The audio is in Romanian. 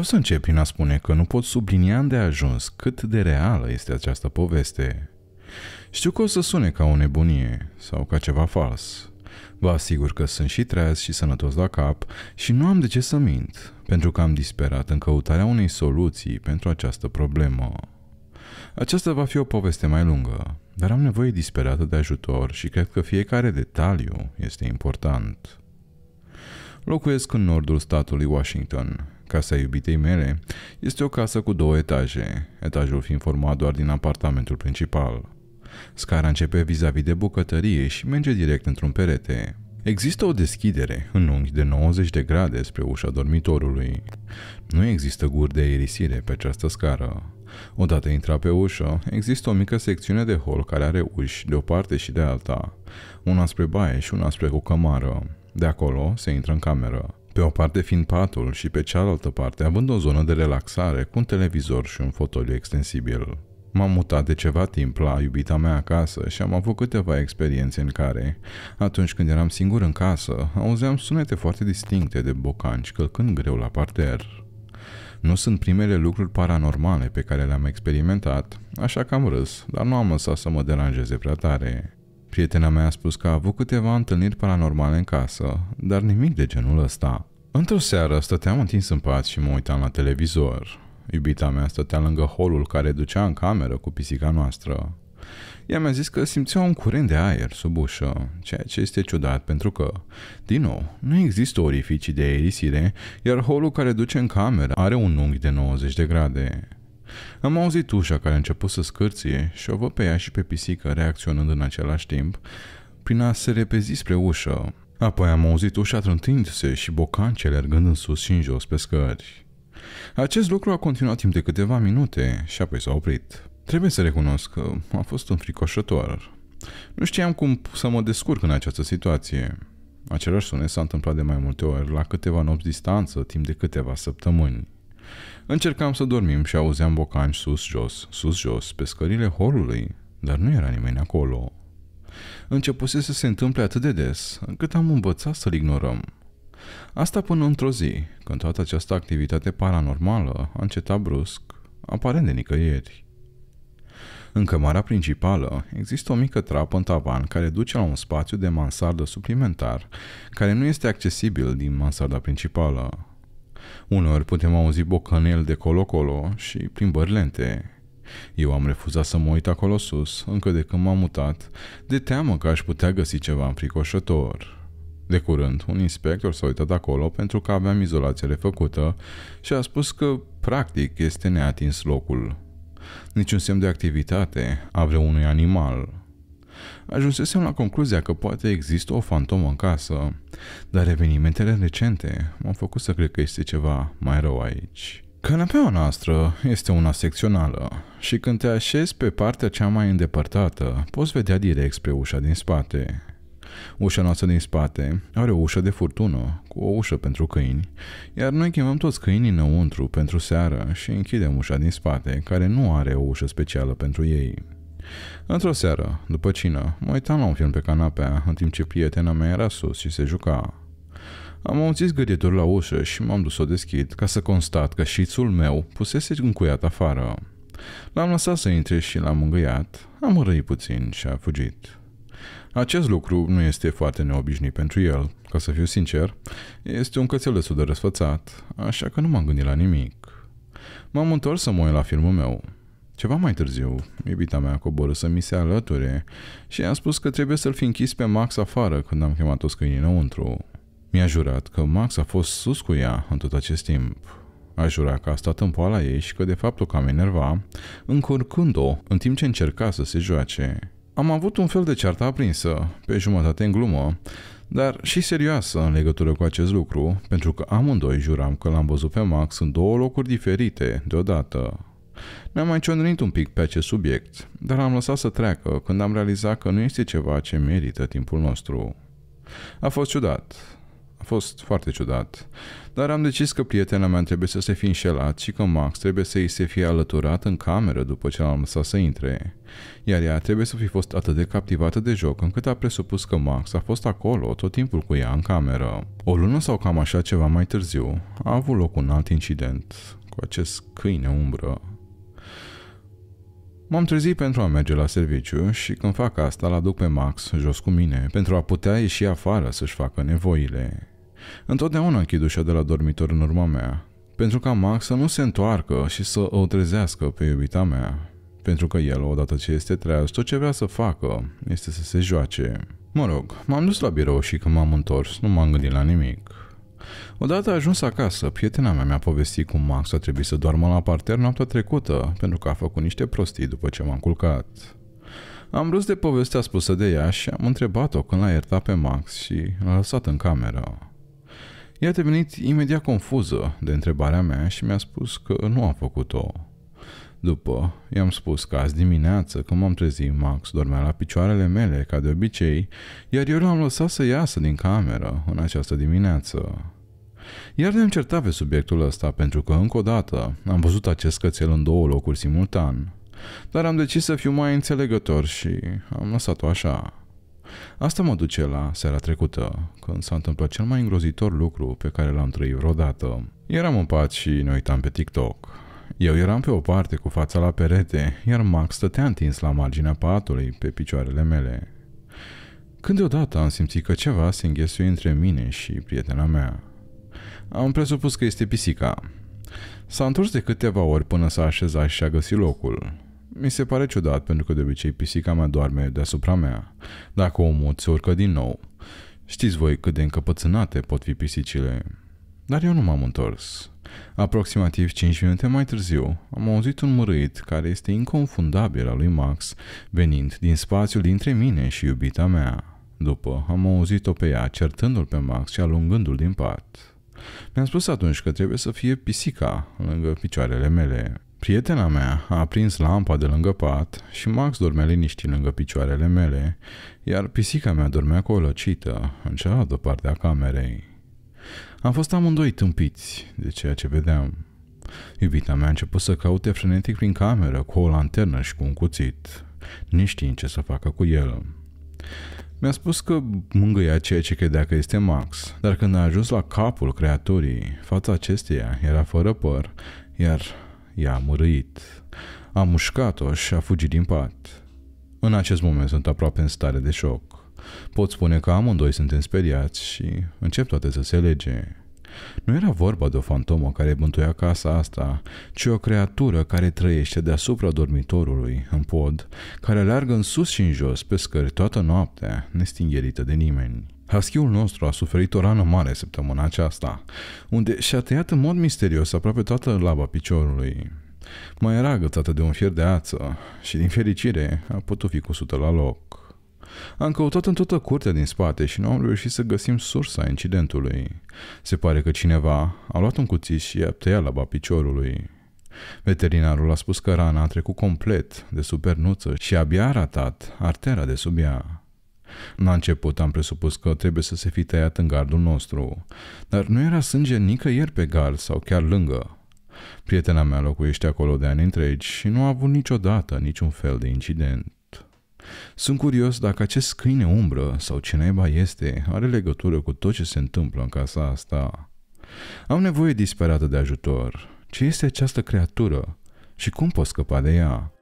Vreau să încep prin a spune că nu pot sublinia de ajuns cât de reală este această poveste. Știu că o să sune ca o nebunie sau ca ceva fals. Vă asigur că sunt și treaz și sănătos la cap și nu am de ce să mint, pentru că am disperat în căutarea unei soluții pentru această problemă. Aceasta va fi o poveste mai lungă, dar am nevoie disperată de ajutor și cred că fiecare detaliu este important. Locuiesc în nordul statului Washington, Casa iubitei mele este o casă cu două etaje, etajul fiind format doar din apartamentul principal. Scara începe vis-a-vis -vis de bucătărie și merge direct într-un perete. Există o deschidere în unghi de 90 de grade spre ușa dormitorului. Nu există guri de aerisire pe această scară. Odată intrat pe ușă, există o mică secțiune de hol care are uși de o parte și de alta, una spre baie și una spre o cămară. De acolo se intră în cameră pe o parte fiind patul și pe cealaltă parte având o zonă de relaxare cu un televizor și un fotoliu extensibil. M-am mutat de ceva timp la iubita mea acasă și am avut câteva experiențe în care, atunci când eram singur în casă, auzeam sunete foarte distincte de bocanci călcând greu la parter. Nu sunt primele lucruri paranormale pe care le-am experimentat, așa că am râs, dar nu am lăsat să mă deranjeze prea tare. Prietena mea a spus că a avut câteva întâlniri paranormale în casă, dar nimic de genul ăsta. Într-o seară stăteam întins în pat și mă uitam la televizor. Iubita mea stătea lângă holul care ducea în cameră cu pisica noastră. Ea mi-a zis că simțea un curent de aer sub ușă, ceea ce este ciudat pentru că, din nou, nu există orificii de aerisire, iar holul care duce în cameră are un unghi de 90 de grade. Am auzit ușa care a început să scârție și o văd pe ea și pe pisică reacționând în același timp, prin a se repezi spre ușă. Apoi am auzit ușa trântindu-se și bocance alergând în sus și în jos pe scări. Acest lucru a continuat timp de câteva minute și apoi s-a oprit. Trebuie să recunosc că a fost înfricoșător. Nu știam cum să mă descurc în această situație. Același sunet s-a întâmplat de mai multe ori, la câteva nopți distanță, timp de câteva săptămâni. Încercam să dormim și auzeam bocanci sus-jos, sus-jos, pe scările holului, dar nu era nimeni acolo. Începuse să se întâmple atât de des, încât am învățat să-l ignorăm. Asta până într-o zi, când toată această activitate paranormală a încetat brusc, aparent de nicăieri. În cămara principală există o mică trapă în tavan care duce la un spațiu de mansardă suplimentar, care nu este accesibil din mansarda principală. Uneori putem auzi bocanel de colo-colo și plimbări lente. Eu am refuzat să mă uit acolo sus, încă de când m-am mutat, de teamă că aș putea găsi ceva înfricoșător. De curând, un inspector s-a uitat acolo pentru că aveam izolațiile făcută și a spus că, practic, este neatins locul. Niciun semn de activitate a vreunui animal, ajunsesem la concluzia că poate există o fantomă în casă, dar evenimentele recente m-au făcut să cred că este ceva mai rău aici. Canapeaua noastră este una secțională și când te așezi pe partea cea mai îndepărtată, poți vedea direct spre ușa din spate. Ușa noastră din spate are o ușă de furtună, cu o ușă pentru câini, iar noi chemăm toți câinii înăuntru pentru seară și închidem ușa din spate, care nu are o ușă specială pentru ei. Într-o seară, după cină, mă uitam la un film pe canapea, în timp ce prietena mea era sus și se juca. Am auzit gâdituri la ușă și m-am dus să o deschid ca să constat că șițul meu pusese încuiat afară. L-am lăsat să intre și l-am mângâiat, am răi puțin și a fugit. Acest lucru nu este foarte neobișnuit pentru el, ca să fiu sincer, este un cățel destul de răsfățat, așa că nu m-am gândit la nimic. M-am întors să mă uit la filmul meu. Ceva mai târziu, iubita mea coboră să mi se alăture și i-a spus că trebuie să-l fi închis pe Max afară când am chemat toți câinii înăuntru. Mi-a jurat că Max a fost sus cu ea în tot acest timp. A jurat că a stat în poala ei și că de fapt o cam enerva, încurcând-o în timp ce încerca să se joace. Am avut un fel de ceartă aprinsă, pe jumătate în glumă, dar și serioasă în legătură cu acest lucru, pentru că amândoi juram că l-am văzut pe Max în două locuri diferite deodată, ne-am mai ciondrit un pic pe acest subiect, dar am lăsat să treacă când am realizat că nu este ceva ce merită timpul nostru. A fost ciudat. A fost foarte ciudat. Dar am decis că prietena mea trebuie să se fi înșelat și că Max trebuie să îi se fie alăturat în cameră după ce l-am lăsat să intre. Iar ea trebuie să fi fost atât de captivată de joc încât a presupus că Max a fost acolo tot timpul cu ea în cameră. O lună sau cam așa ceva mai târziu a avut loc un alt incident cu acest câine umbră M-am trezit pentru a merge la serviciu și când fac asta, l aduc pe Max jos cu mine pentru a putea ieși afară să-și facă nevoile. Întotdeauna închid ușa de la dormitor în urma mea, pentru ca Max să nu se întoarcă și să o trezească pe iubita mea. Pentru că el, odată ce este treaz, tot ce vrea să facă este să se joace. Mă rog, m-am dus la birou și când m-am întors, nu m-am gândit la nimic. Odată ajuns acasă, prietena mea mi-a povestit cum Max a trebuit să doarmă la parter noaptea trecută, pentru că a făcut niște prostii după ce m-am culcat. Am râs de povestea spusă de ea și am întrebat-o când l-a iertat pe Max și l-a lăsat în cameră. Ea a devenit imediat confuză de întrebarea mea și mi-a spus că nu a făcut-o. După, i-am spus că azi dimineață, când m-am trezit, Max dormea la picioarele mele, ca de obicei, iar eu l-am lăsat să iasă din cameră în această dimineață. Iar ne-am certat pe subiectul ăsta pentru că, încă o dată, am văzut acest cățel în două locuri simultan. Dar am decis să fiu mai înțelegător și am lăsat-o așa. Asta mă duce la seara trecută, când s-a întâmplat cel mai îngrozitor lucru pe care l-am trăit vreodată. Eram în pat și ne uitam pe TikTok. Eu eram pe o parte cu fața la perete, iar Max stătea întins la marginea patului, pe picioarele mele. Când deodată am simțit că ceva se înghesuie între mine și prietena mea. Am presupus că este pisica. S-a întors de câteva ori până s-a așezat și a găsit locul. Mi se pare ciudat pentru că de obicei pisica mea doarme deasupra mea. Dacă o mut, se urcă din nou. Știți voi cât de încăpățânate pot fi pisicile. Dar eu nu m-am întors. Aproximativ 5 minute mai târziu, am auzit un mărâit care este inconfundabil al lui Max, venind din spațiul dintre mine și iubita mea. După, am auzit-o pe ea certându-l pe Max și alungându-l din pat. Mi-am spus atunci că trebuie să fie pisica lângă picioarele mele. Prietena mea a aprins lampa de lângă pat și Max dormea liniștit lângă picioarele mele, iar pisica mea dormea colăcită în cealaltă parte a camerei. Am fost amândoi tâmpiți de ceea ce vedeam. Iubita mea a început să caute frenetic prin cameră, cu o lanternă și cu un cuțit, neștiind ce să facă cu el. Mi-a spus că mângâia ceea ce credea că este Max, dar când a ajuns la capul creatorii, fața acesteia era fără păr, iar ea a mărâit. A mușcat-o și a fugit din pat. În acest moment sunt aproape în stare de șoc. Pot spune că amândoi suntem speriați și încep toate să se lege. Nu era vorba de o fantomă care bântuia casa asta, ci o creatură care trăiește deasupra dormitorului, în pod, care leargă în sus și în jos pe scări toată noaptea, nestingherită de nimeni. Haschiul nostru a suferit o rană mare săptămâna aceasta, unde și-a tăiat în mod misterios aproape toată laba piciorului. Mai era agățată de un fier de ață și, din fericire, a putut fi cusută la loc. Am căutat în toată curtea din spate și nu am reușit să găsim sursa incidentului. Se pare că cineva a luat un cuțit și a tăiat laba piciorului. Veterinarul a spus că rana a trecut complet de sub pernuță și abia a arătat artera de sub ea. La început am presupus că trebuie să se fi tăiat în gardul nostru, dar nu era sânge nicăieri pe gard sau chiar lângă. Prietena mea locuiește acolo de ani întregi și nu a avut niciodată niciun fel de incident. Sunt curios dacă acest câine umbră sau cineva este are legătură cu tot ce se întâmplă în casa asta. Am nevoie disperată de ajutor. Ce este această creatură și cum pot scăpa de ea?